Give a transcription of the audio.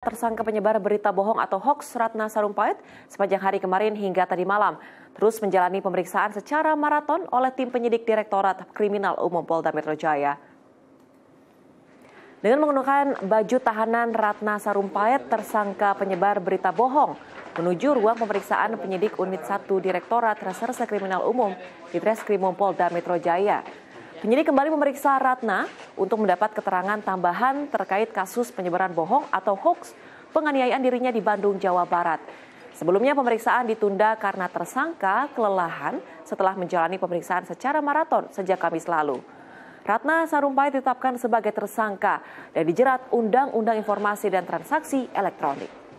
Tersangka penyebar berita bohong atau hoax Ratna Sarumpait sepanjang hari kemarin hingga tadi malam terus menjalani pemeriksaan secara maraton oleh tim penyidik Direktorat Kriminal Umum Polda Metro Jaya. Dengan menggunakan baju tahanan Ratna Sarumpait, tersangka penyebar berita bohong menuju ruang pemeriksaan penyidik Unit 1 Direktorat Reserse Kriminal Umum di Treskrimum Polda Metro Jaya Penyidik kembali memeriksa Ratna untuk mendapat keterangan tambahan terkait kasus penyebaran bohong atau hoax penganiayaan dirinya di Bandung, Jawa Barat. Sebelumnya pemeriksaan ditunda karena tersangka kelelahan setelah menjalani pemeriksaan secara maraton sejak Kamis lalu. Ratna Sarumpait ditetapkan sebagai tersangka dan dijerat Undang-Undang Informasi dan Transaksi Elektronik.